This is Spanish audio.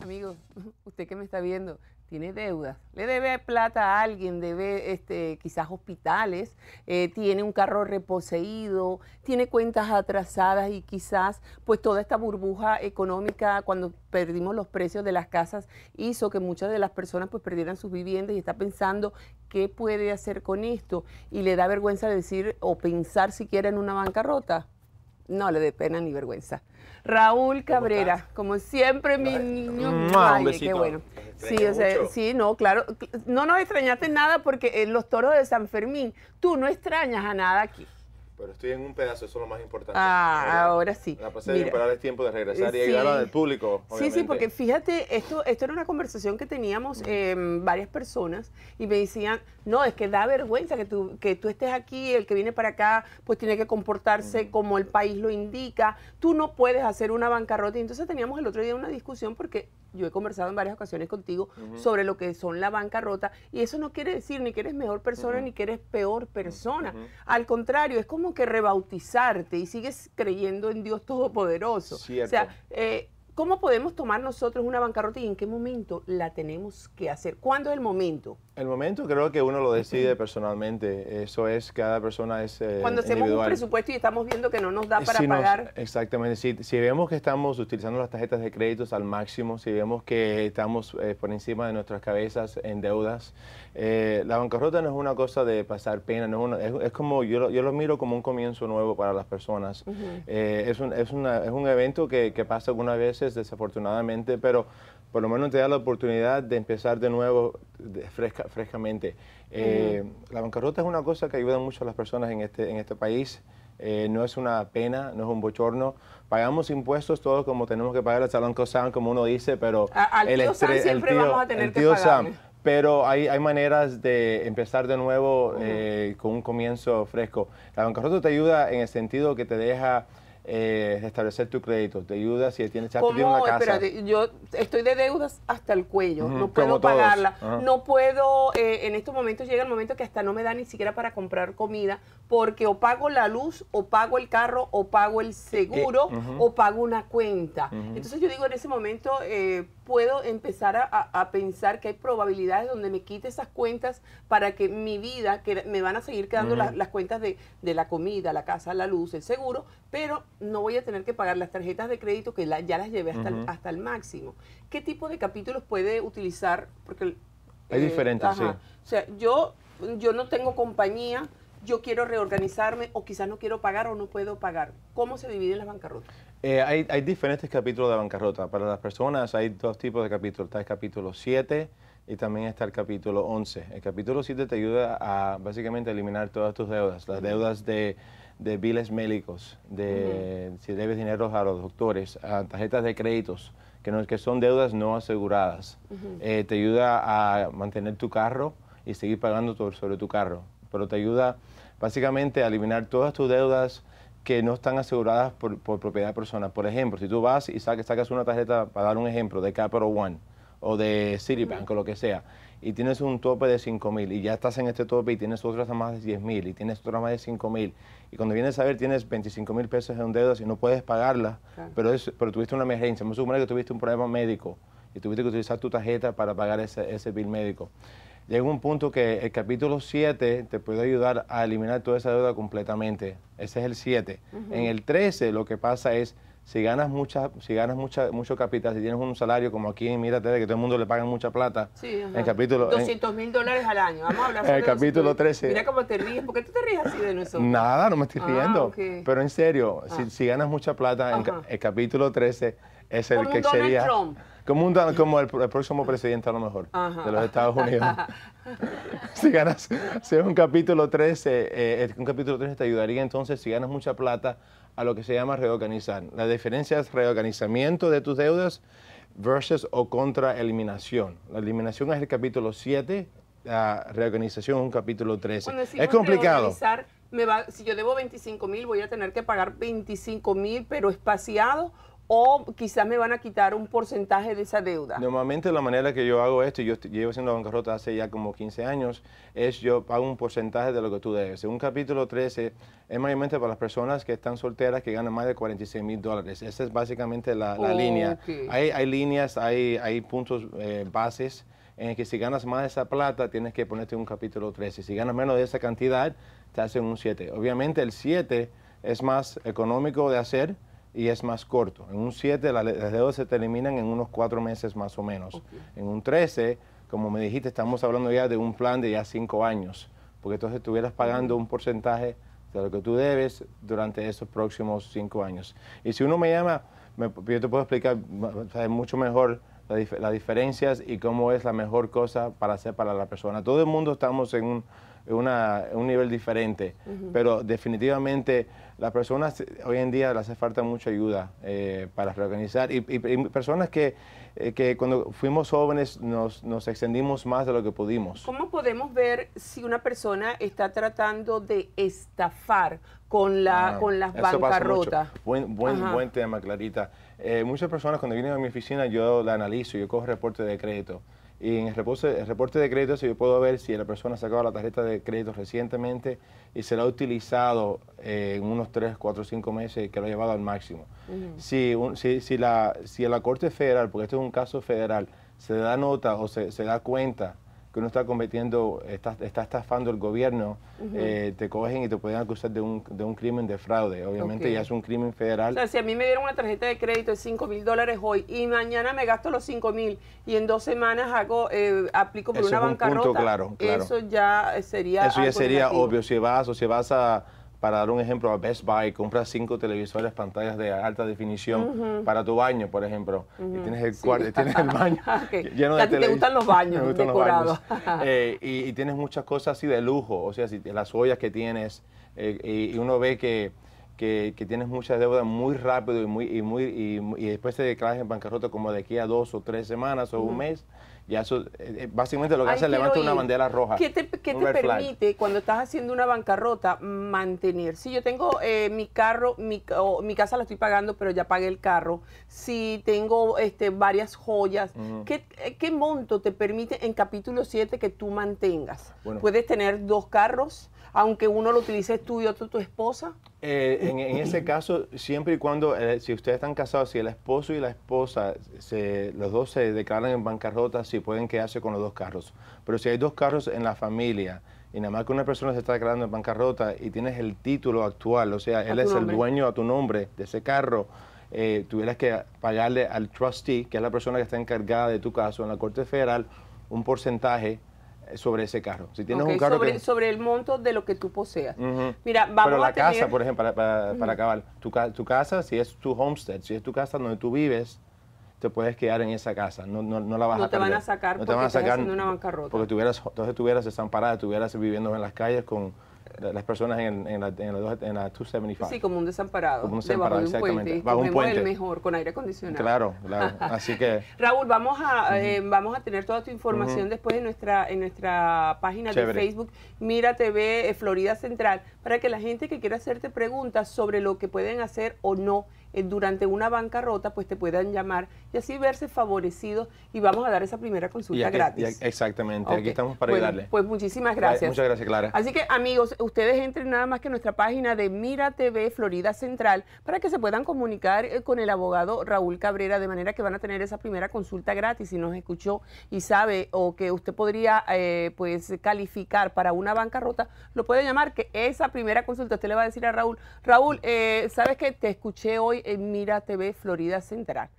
Amigo, usted que me está viendo, tiene deudas, le debe plata a alguien, debe este, quizás hospitales, eh, tiene un carro reposeído, tiene cuentas atrasadas y quizás pues toda esta burbuja económica cuando perdimos los precios de las casas hizo que muchas de las personas pues perdieran sus viviendas y está pensando qué puede hacer con esto y le da vergüenza decir o pensar siquiera en una bancarrota. No le dé pena ni vergüenza. Raúl Cabrera, como siempre, mi niño. Mm, qué bueno. Sí, sí, no, claro. No nos extrañaste nada porque en eh, los toros de San Fermín, tú no extrañas a nada aquí. Pero estoy en un pedazo, eso es lo más importante. Ah, ahora, sí. La pasé de es tiempo de regresar y ayudar al público. Sí, sí, porque fíjate, esto, esto era una conversación que teníamos em, varias personas y me decían, no, es que da vergüenza que tú, que tú estés aquí, el que viene para acá, pues tiene que comportarse como el país lo indica, tú no puedes hacer una bancarrota. Y entonces teníamos el otro día una discusión porque yo he conversado en varias ocasiones contigo sobre lo que son la bancarrota y eso no quiere decir ni que eres mejor persona ni que eres peor persona. Al contrario, es como que rebautizarte y sigues creyendo en Dios Todopoderoso. O sea, eh, ¿cómo podemos tomar nosotros una bancarrota y en qué momento la tenemos que hacer? ¿Cuándo es el momento? El momento creo que uno lo decide personalmente. Eso es, cada persona es eh, Cuando hacemos un presupuesto y estamos viendo que no nos da eh, para pagar. exactamente. Si, vemos que estamos utilizando las tarjetas de créditos al máximo, si vemos que estamos eh, por encima de nuestras cabezas en deudas, la bancarrota no es una cosa de pasar pena. No es, como, yo lo, yo lo miro como un comienzo nuevo para las personas. es, un, es, una, es un evento que pasa algunas veces, desafortunadamente, pero por lo menos te da la oportunidad de empezar de nuevo de fresca, frescamente. Eh, la bancarrota es una cosa que ayuda mucho a las personas en este, en este país. Eh, no es una pena, no es un bochorno. Pagamos impuestos todos como tenemos que pagar el salón Cosán, como uno dice, pero el tío el tío, vamos a tener que pagar. pero hay, hay, maneras de empezar de nuevo eh, con un comienzo fresco. La bancarrota te ayuda en el sentido que te deja eh, establecer tu crédito, te ayuda si tienes, que una casa. Espérate, yo estoy de deudas hasta el cuello, no puedo pagarla, no puedo, eh, en estos momentos llega el momento que hasta no me da ni siquiera para comprar comida, porque o pago la luz, o pago el carro, o pago el eh, seguro, o pago una cuenta. Entonces yo digo en ese momento, puedo empezar a, pensar que hay probabilidades donde me quite esas cuentas para que mi vida, que me van a seguir quedando las cuentas de, la comida, la casa, la luz, el seguro, pero no voy a tener que pagar las tarjetas de crédito que ya las llevé hasta, el, máximo. ¿Qué tipo de capítulos puede utilizar? Porque... Hay diferentes, eh, sí. O sea, yo, yo no tengo compañía, yo quiero reorganizarme o quizás no quiero pagar o no puedo pagar. ¿Cómo se divide las bancarrotas? Eh, hay, diferentes capítulos de bancarrota. Para las personas hay dos tipos de capítulos. Está el capítulo 7 y también está el capítulo 11. El capítulo 7 te ayuda a básicamente eliminar todas tus deudas, las deudas de, de biles médicos, de si debes dinero a los doctores, a tarjetas de créditos, que, no, que son deudas no aseguradas. Eh, te ayuda a mantener tu carro y seguir pagando sobre tu carro pero te ayuda básicamente a eliminar todas tus deudas que no están aseguradas por, propiedad de personas. Por ejemplo, si tú vas y sacas, una tarjeta, para dar un ejemplo, de Capital One o de Citibank o lo que sea, y tienes un tope de 5 mil y ya estás en este tope y tienes otras más de 10 mil y tienes otras más de 5 mil y cuando vienes a ver tienes 25 mil pesos en deudas y no puedes pagarla pero, pero tuviste una emergencia, me supone que tuviste un problema médico y tuviste que utilizar tu tarjeta para pagar ese, ese bill médico llega un punto que el capítulo 7 te puede ayudar a eliminar toda esa deuda completamente. Ese es el 7. En el 13 lo que pasa es, si ganas mucha, si ganas mucha, mucho capital, si tienes un salario como aquí en de que todo el mundo le pagan mucha plata. Sí, en el capítulo 200 mil dólares al año. Vamos a hablar sobre el capítulo 13. Mira cómo te ríes. ¿Por qué tú te ríes así de nosotros? Nada, no me estoy ah, riendo. Pero en serio, ah. si, ganas mucha plata, en el capítulo 13 es el que sería... Como, un, como el, próximo presidente, a lo mejor, de los Estados Unidos. si ganas, si un capítulo 13, eh, eh, un capítulo 13 te ayudaría entonces, si ganas mucha plata, a lo que se llama reorganizar. La diferencia es reorganizamiento de tus deudas versus o contra eliminación. La eliminación es el capítulo 7, la reorganización es un capítulo 13. Es complicado. si yo debo 25 mil, voy a tener que pagar 25 mil, pero espaciado o quizás me van a quitar un porcentaje de esa deuda. Normalmente la manera que yo hago esto, y yo llevo siendo bancarrota hace ya como 15 años, es yo pago un porcentaje de lo que tú debes. Un capítulo 13, es mayormente para las personas que están solteras que ganan más de 46 mil dólares. Esa es básicamente la, línea. Hay, hay, líneas, hay, hay puntos eh, bases en que si ganas más de esa plata, tienes que ponerte un capítulo 13. Si ganas menos de esa cantidad, te hacen un 7. Obviamente el 7 es más económico de hacer, y es más corto. En un 7 las deudas se terminan en unos 4 meses más o menos. En un 13, como me dijiste, estamos hablando ya de un plan de ya 5 años, porque entonces estuvieras pagando un porcentaje de lo que tú debes durante esos próximos 5 años. Y si uno me llama, yo te puedo explicar mucho mejor las diferencias y cómo es la mejor cosa para hacer para la persona. Todo el mundo estamos en un, una, un nivel diferente, pero definitivamente las personas hoy en día les hace falta mucha ayuda eh, para reorganizar y, personas que, eh, que, cuando fuimos jóvenes nos, nos, extendimos más de lo que pudimos. ¿Cómo podemos ver si una persona está tratando de estafar con, la, ah, con las bancarrotas? Buen, buen, buen tema, Clarita. Eh, muchas personas cuando vienen a mi oficina yo la analizo, yo cojo reporte de crédito. Y en el reporte, el reporte de crédito yo puedo ver si la persona ha sacado la tarjeta de crédito recientemente y se la ha utilizado eh, en unos 3, 4, 5 meses que lo ha llevado al máximo. si, si, si, la, si la Corte Federal, porque esto es un caso federal, se da nota o se, se da cuenta que uno está cometiendo, está, estafando el gobierno, eh, te cogen y te pueden acusar de un, crimen de fraude. Obviamente ya es un crimen federal. O sea, si a mí me dieron una tarjeta de crédito de 5 mil dólares hoy y mañana me gasto los 5 mil y en dos semanas hago, eh, aplico por una bancarrota, claro, eso ya sería... Eso ya sería obvio. Si vas, o si vas a para dar un ejemplo, a Best Buy compras cinco televisores, pantallas de alta definición para tu baño, por ejemplo. Y tienes el tienes el baño ah, lleno de ¿A ti te gustan los baños, Me gustan Los baños. eh, y, y, tienes muchas cosas así de lujo, o sea, si, las ollas que tienes, eh, y uno ve que que, tienes mucha deuda muy rápido y muy y muy y, después te declaras en bancarrota como de aquí a dos o tres semanas o un mes ya eh, eh, básicamente lo que hace es levantar una bandera roja qué te, permite cuando estás haciendo una bancarrota mantener si yo tengo eh, mi carro mi, casa la estoy pagando pero ya pagué el carro si tengo este varias joyas ¿qué, monto te permite en capítulo 7 que tú mantengas puedes tener dos carros aunque uno lo utilices tú y otro tu esposa eh, en, ese caso, siempre y cuando, eh, si ustedes están casados, si el esposo y la esposa, se, los dos se declaran en bancarrota, si sí pueden quedarse con los dos carros. Pero si hay dos carros en la familia y nada más que una persona se está declarando en bancarrota y tienes el título actual, o sea, él es el dueño a tu nombre de ese carro, eh, tuvieras que pagarle al trustee, que es la persona que está encargada de tu caso en la Corte Federal, un porcentaje sobre ese carro. Si tienes un carro sobre, el monto de lo que tú poseas. Mira, vamos Pero la casa, por ejemplo, para, acabar, tu, casa, si es tu homestead, si es tu casa donde tú vives, te puedes quedar en esa casa, no, no, no la vas a perder. No te van a sacar no porque te van a sacar una bancarrota. Porque tuvieras, entonces estuvieras desamparada, estuvieras viviendo en las calles con, las personas en, en, la, en, 275. Sí, como un desamparado. Como un desamparado, exactamente. bajo un puente. el mejor, con aire acondicionado. Claro, claro. Así que... Raúl, vamos a, eh, vamos a tener toda tu información después en nuestra, en nuestra página de Facebook, Mira TV eh, Florida Central, para que la gente que quiera hacerte preguntas sobre lo que pueden hacer o no eh, durante una bancarrota, pues te puedan llamar y así verse favorecidos y vamos a dar esa primera consulta gratis. exactamente, aquí estamos para ayudarle. Pues muchísimas gracias. Muchas gracias, Clara. Así que amigos, ustedes entren nada más que en nuestra página de Mira TV Florida Central para que se puedan comunicar eh, con el abogado Raúl Cabrera, de manera que van a tener esa primera consulta gratis si nos escuchó y sabe o que usted podría eh, pues calificar para una bancarrota, lo pueden llamar que esa primera consulta usted le va a decir a Raúl, Raúl, sabes que te escuché hoy Mira TV Florida Central.